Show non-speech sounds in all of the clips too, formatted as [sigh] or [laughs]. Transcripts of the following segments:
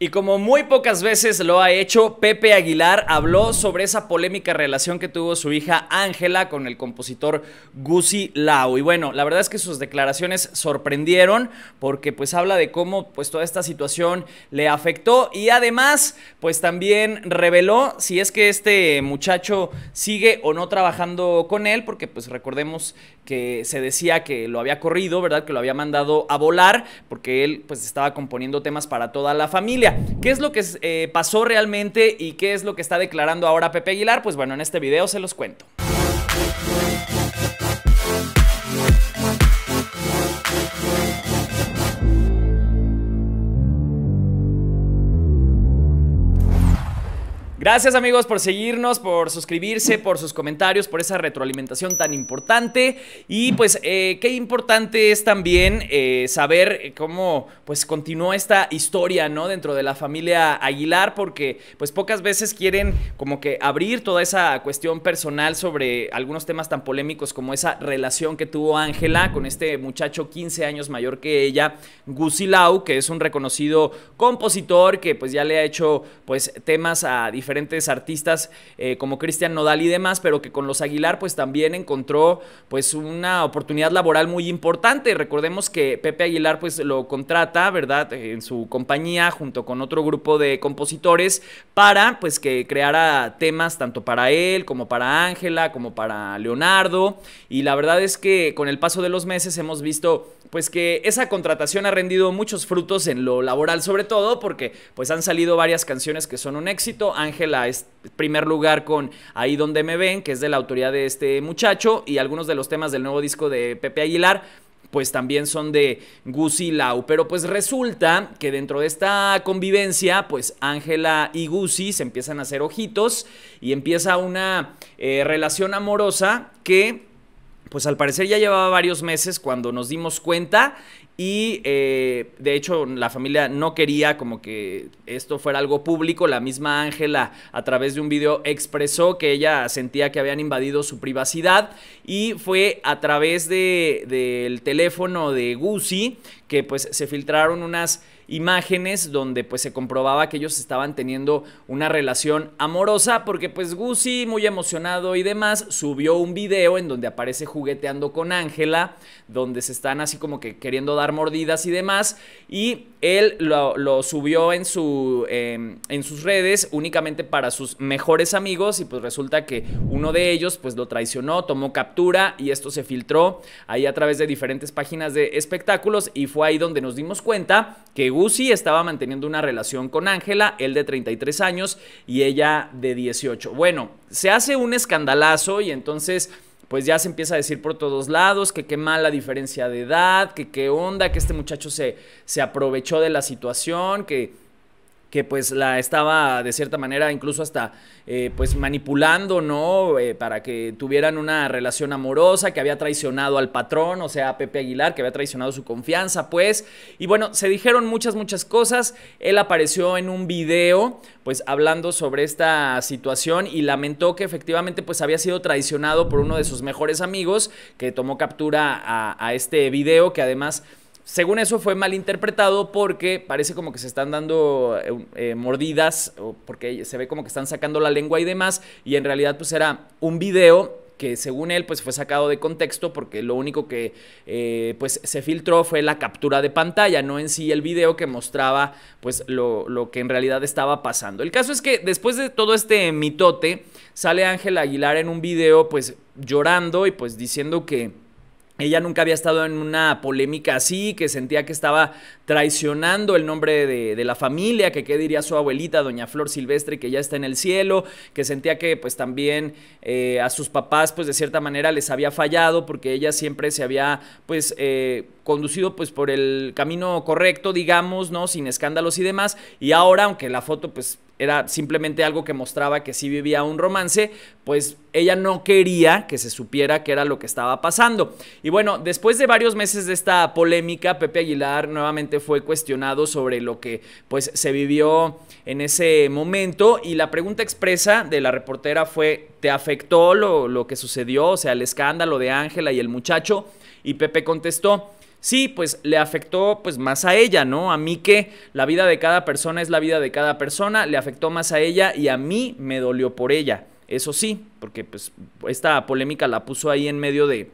Y como muy pocas veces lo ha hecho, Pepe Aguilar habló sobre esa polémica relación que tuvo su hija Ángela con el compositor Gusi Lau. Y bueno, la verdad es que sus declaraciones sorprendieron porque pues habla de cómo pues toda esta situación le afectó y además pues también reveló si es que este muchacho sigue o no trabajando con él porque pues recordemos que se decía que lo había corrido, ¿verdad? Que lo había mandado a volar porque él pues estaba componiendo temas para toda la familia. ¿Qué es lo que eh, pasó realmente y qué es lo que está declarando ahora Pepe Aguilar? Pues bueno, en este video se los cuento. Gracias amigos por seguirnos, por suscribirse, por sus comentarios, por esa retroalimentación tan importante. Y pues eh, qué importante es también eh, saber eh, cómo pues continuó esta historia, ¿no? Dentro de la familia Aguilar, porque pues pocas veces quieren como que abrir toda esa cuestión personal sobre algunos temas tan polémicos como esa relación que tuvo Ángela con este muchacho 15 años mayor que ella, Gusilau, que es un reconocido compositor que pues ya le ha hecho pues temas a diferentes artistas eh, como Cristian Nodal y demás, pero que con los Aguilar pues también encontró pues una oportunidad laboral muy importante. Recordemos que Pepe Aguilar pues lo contrata, ¿verdad? En su compañía junto con otro grupo de compositores para pues que creara temas tanto para él como para Ángela, como para Leonardo. Y la verdad es que con el paso de los meses hemos visto pues que esa contratación ha rendido muchos frutos en lo laboral, sobre todo porque pues han salido varias canciones que son un éxito. Ángela es primer lugar con Ahí donde me ven, que es de la autoridad de este muchacho, y algunos de los temas del nuevo disco de Pepe Aguilar pues también son de Gucci Lau. Pero pues resulta que dentro de esta convivencia, pues Ángela y Gucci se empiezan a hacer ojitos y empieza una eh, relación amorosa que pues al parecer ya llevaba varios meses cuando nos dimos cuenta y eh, de hecho la familia no quería como que esto fuera algo público. La misma Ángela a través de un video expresó que ella sentía que habían invadido su privacidad y fue a través del de, teléfono de Gucci que pues se filtraron unas imágenes donde pues se comprobaba que ellos estaban teniendo una relación amorosa porque pues Gucci muy emocionado y demás subió un video en donde aparece jugueteando con Ángela donde se están así como que queriendo dar mordidas y demás y él lo, subió en, su, em, en sus redes únicamente para sus mejores amigos y pues resulta que uno de ellos pues lo traicionó, tomó captura y esto se filtró ahí a través de diferentes páginas de espectáculos y fue ahí donde nos dimos cuenta que Uzi estaba manteniendo una relación con Ángela, él de 33 años y ella de 18. Bueno, se hace un escandalazo y entonces pues ya se empieza a decir por todos lados que qué mala diferencia de edad, que qué onda, que este muchacho se, se aprovechó de la situación, que que pues la estaba de cierta manera incluso hasta eh, pues manipulando, ¿no? Eh, para que tuvieran una relación amorosa, que había traicionado al patrón, o sea, a Pepe Aguilar, que había traicionado su confianza, pues. Y bueno, se dijeron muchas, muchas cosas. Él apareció en un video, pues, hablando sobre esta situación y lamentó que efectivamente, pues, había sido traicionado por uno de sus mejores amigos, que tomó captura a este video, que además según eso fue malinterpretado porque parece como que se están dando eh, eh, mordidas o porque se ve como que están sacando la lengua y demás y en realidad pues era un video que según él pues fue sacado de contexto porque lo único que eh, pues se filtró fue la captura de pantalla, no en sí el video que mostraba pues lo, lo que en realidad estaba pasando. El caso es que después de todo este mitote sale Ángel Aguilar en un video pues llorando y pues diciendo que ella nunca había estado en una polémica así, que sentía que estaba traicionando el nombre de, la familia, que qué diría su abuelita, doña Flor Silvestre, que ya está en el cielo, que sentía que pues también eh, a sus papás pues de cierta manera les había fallado porque ella siempre se había pues eh, conducido pues por el camino correcto, digamos, ¿no? Sin escándalos y demás. Y ahora, aunque la foto pues era simplemente algo que mostraba que sí vivía un romance, pues ella no quería que se supiera qué era lo que estaba pasando. Y bueno, después de varios meses de esta polémica, Pepe Aguilar nuevamente fue cuestionado sobre lo que pues se vivió en ese momento y la pregunta expresa de la reportera fue, ¿te afectó lo, lo que sucedió? O sea, el escándalo de Ángela y el muchacho. Y Pepe contestó, Sí, pues le afectó pues más a ella, ¿no? A mí que la vida de cada persona es la vida de cada persona, le afectó más a ella y a mí me dolió por ella. Eso sí, porque pues esta polémica la puso ahí en medio de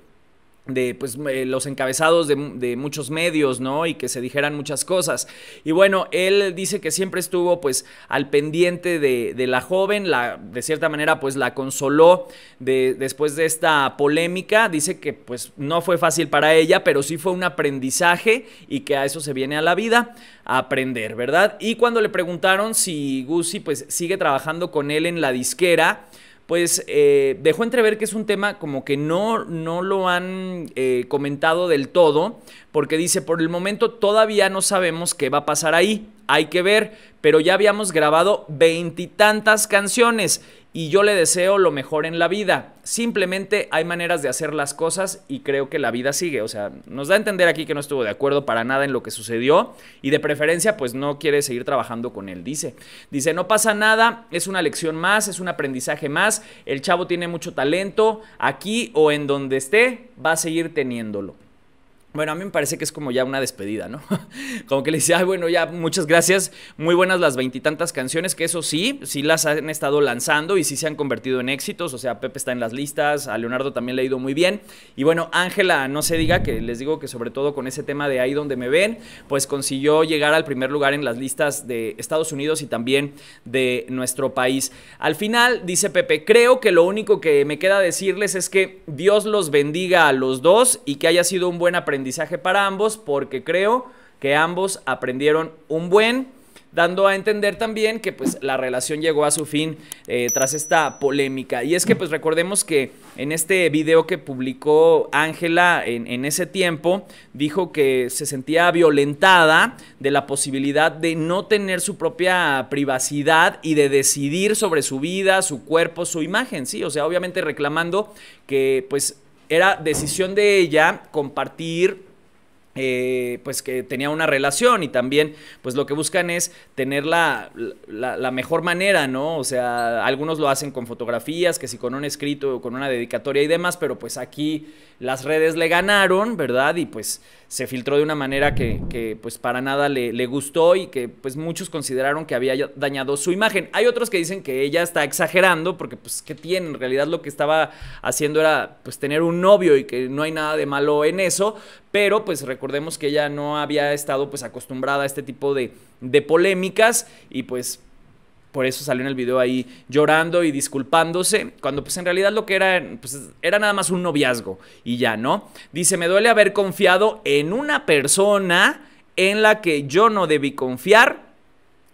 de pues, eh, los encabezados de, muchos medios, ¿no? Y que se dijeran muchas cosas. Y bueno, él dice que siempre estuvo pues al pendiente de, la joven, la, de cierta manera pues la consoló de, después de esta polémica, dice que pues no fue fácil para ella, pero sí fue un aprendizaje y que a eso se viene a la vida, a aprender, ¿verdad? Y cuando le preguntaron si Gucci pues sigue trabajando con él en la disquera, pues eh, dejó entrever que es un tema como que no, no lo han eh, comentado del todo, porque dice, por el momento todavía no sabemos qué va a pasar ahí, hay que ver, pero ya habíamos grabado veintitantas canciones y yo le deseo lo mejor en la vida. Simplemente hay maneras de hacer las cosas y creo que la vida sigue. O sea, nos da a entender aquí que no estuvo de acuerdo para nada en lo que sucedió y de preferencia pues no quiere seguir trabajando con él, dice. Dice, no pasa nada, es una lección más, es un aprendizaje más, el chavo tiene mucho talento, aquí o en donde esté va a seguir teniéndolo. Bueno, a mí me parece que es como ya una despedida, ¿no? [laughs] Como que le dice, ay, bueno, ya, muchas gracias, muy buenas las veintitantas canciones, que eso sí, sí las han estado lanzando y sí se han convertido en éxitos, o sea, Pepe está en las listas, a Leonardo también le ha ido muy bien, y bueno, Ángela, no se diga que les digo que sobre todo con ese tema de ahí donde me ven, pues consiguió llegar al primer lugar en las listas de Estados Unidos y también de nuestro país. Al final, dice Pepe, creo que lo único que me queda decirles es que Dios los bendiga a los dos y que haya sido un buen aprendizaje para ambos porque creo que ambos aprendieron un buen dando a entender también que pues la relación llegó a su fin eh, tras esta polémica. Y es que pues recordemos que en este video que publicó Ángela en, en, ese tiempo, dijo que se sentía violentada de la posibilidad de no tener su propia privacidad y de decidir sobre su vida, su cuerpo, su imagen, sí, o sea, obviamente reclamando que pues era decisión de ella compartir eh, pues que tenía una relación y también pues lo que buscan es tener la, mejor manera, ¿no? O sea, algunos lo hacen con fotografías, que si con un escrito con una dedicatoria y demás, pero pues aquí las redes le ganaron, ¿verdad? Y pues se filtró de una manera que, pues para nada le, le, gustó y que pues muchos consideraron que había dañado su imagen. Hay otros que dicen que ella está exagerando porque pues qué tiene, en realidad lo que estaba haciendo era pues tener un novio y que no hay nada de malo en eso, pero pues recordemos que ella no había estado pues acostumbrada a este tipo de, de polémicas y pues por eso salió en el video ahí llorando y disculpándose, cuando pues en realidad lo que era, pues era nada más un noviazgo y ya, ¿no? Dice, me duele haber confiado en una persona en la que yo no debí confiar.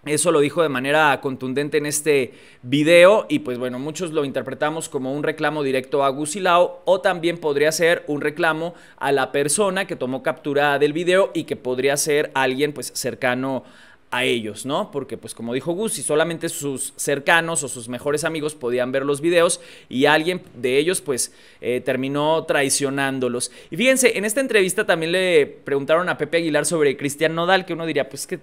Eso lo dijo de manera contundente en este video y pues bueno, muchos lo interpretamos como un reclamo directo a Gusilao o también podría ser un reclamo a la persona que tomó captura del video y que podría ser alguien pues cercano a a ellos, ¿no? Porque pues como dijo si solamente sus cercanos o sus mejores amigos podían ver los videos y alguien de ellos pues eh, terminó traicionándolos. Y fíjense, en esta entrevista también le preguntaron a Pepe Aguilar sobre Cristian Nodal, que uno diría pues que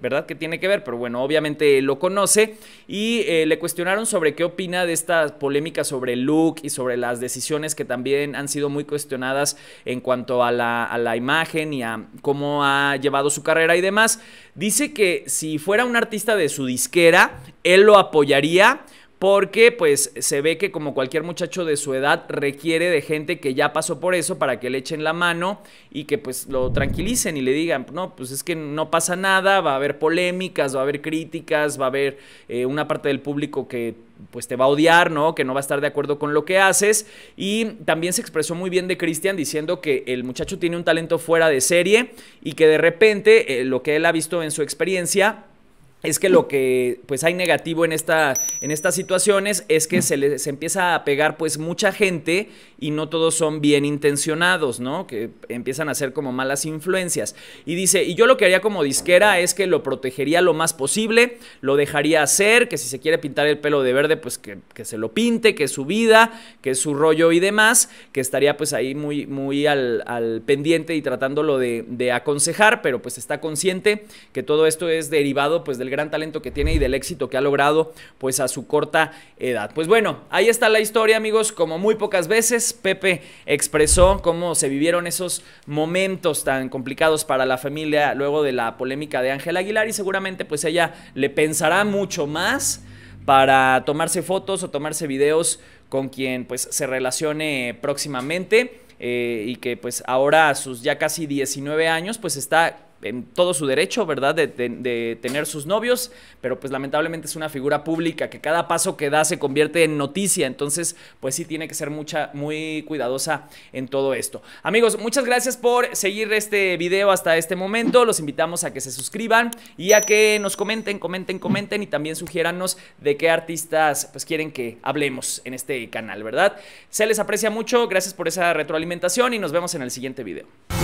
¿verdad? ¿Qué tiene que ver? Pero bueno, obviamente lo conoce y eh, le cuestionaron sobre qué opina de esta polémica sobre Luke look y sobre las decisiones que también han sido muy cuestionadas en cuanto a la, a la imagen y a cómo ha llevado su carrera y demás. Dice que si fuera un artista de su disquera, él lo apoyaría porque pues se ve que como cualquier muchacho de su edad requiere de gente que ya pasó por eso para que le echen la mano y que pues lo tranquilicen y le digan, no, pues es que no pasa nada, va a haber polémicas, va a haber críticas, va a haber eh, una parte del público que pues te va a odiar, ¿no? Que no va a estar de acuerdo con lo que haces. Y también se expresó muy bien de Cristian diciendo que el muchacho tiene un talento fuera de serie y que de repente eh, lo que él ha visto en su experiencia, es que lo que pues hay negativo en, esta, en estas situaciones es que se les empieza a pegar pues mucha gente y no todos son bien intencionados, ¿no? Que empiezan a ser como malas influencias. Y dice, y yo lo que haría como disquera es que lo protegería lo más posible, lo dejaría hacer, que si se quiere pintar el pelo de verde, pues que, se lo pinte, que es su vida, que es su rollo y demás, que estaría pues ahí muy, muy al, pendiente y tratándolo de, de aconsejar, pero pues está consciente que todo esto es derivado pues del gran talento que tiene y del éxito que ha logrado pues a su corta edad. Pues bueno, ahí está la historia amigos, como muy pocas veces Pepe expresó cómo se vivieron esos momentos tan complicados para la familia luego de la polémica de Ángel Aguilar y seguramente pues ella le pensará mucho más para tomarse fotos o tomarse videos con quien pues se relacione próximamente. Eh, y que pues ahora a sus ya casi 19 años pues está en todo su derecho, ¿verdad?, de, tener sus novios, pero pues lamentablemente es una figura pública que cada paso que da se convierte en noticia, entonces pues sí tiene que ser mucha, muy cuidadosa en todo esto. Amigos, muchas gracias por seguir este video hasta este momento, los invitamos a que se suscriban y a que nos comenten, comenten, comenten y también sugiéranos de qué artistas pues quieren que hablemos en este canal, ¿verdad? Se les aprecia mucho, gracias por esa retroalimentación y nos vemos en el siguiente video.